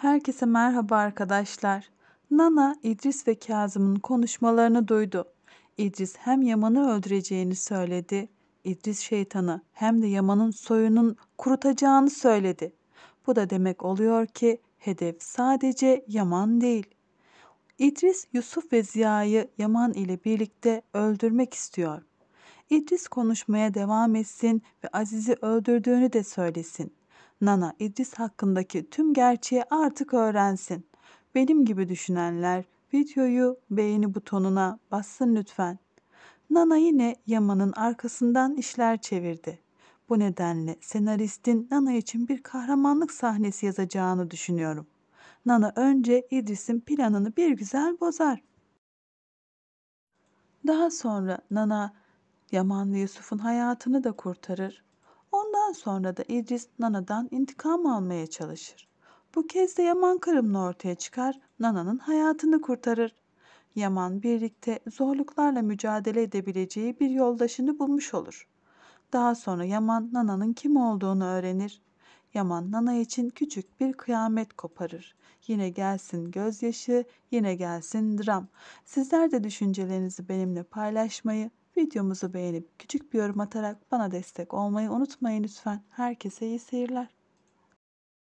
Herkese merhaba arkadaşlar. Nana İdris ve Kazım'ın konuşmalarını duydu. İdris hem Yaman'ı öldüreceğini söyledi. İdris şeytanı hem de Yaman'ın soyunun kurutacağını söyledi. Bu da demek oluyor ki hedef sadece Yaman değil. İdris Yusuf ve Ziya'yı Yaman ile birlikte öldürmek istiyor. İdris konuşmaya devam etsin ve Aziz'i öldürdüğünü de söylesin. Nana İdris hakkındaki tüm gerçeği artık öğrensin. Benim gibi düşünenler videoyu beğeni butonuna bassın lütfen. Nana yine Yaman'ın arkasından işler çevirdi. Bu nedenle senaristin Nana için bir kahramanlık sahnesi yazacağını düşünüyorum. Nana önce İdris'in planını bir güzel bozar. Daha sonra Nana Yaman ve Yusuf'un hayatını da kurtarır Ondan sonra da İdris Nana'dan intikam almaya çalışır. Bu kez de Yaman kırımla ortaya çıkar, Nana'nın hayatını kurtarır. Yaman birlikte zorluklarla mücadele edebileceği bir yoldaşını bulmuş olur. Daha sonra Yaman Nana'nın kim olduğunu öğrenir. Yaman Nana için küçük bir kıyamet koparır. Yine gelsin gözyaşı, yine gelsin dram. Sizler de düşüncelerinizi benimle paylaşmayı Videomuzu beğenip küçük bir yorum atarak bana destek olmayı unutmayın lütfen. Herkese iyi seyirler.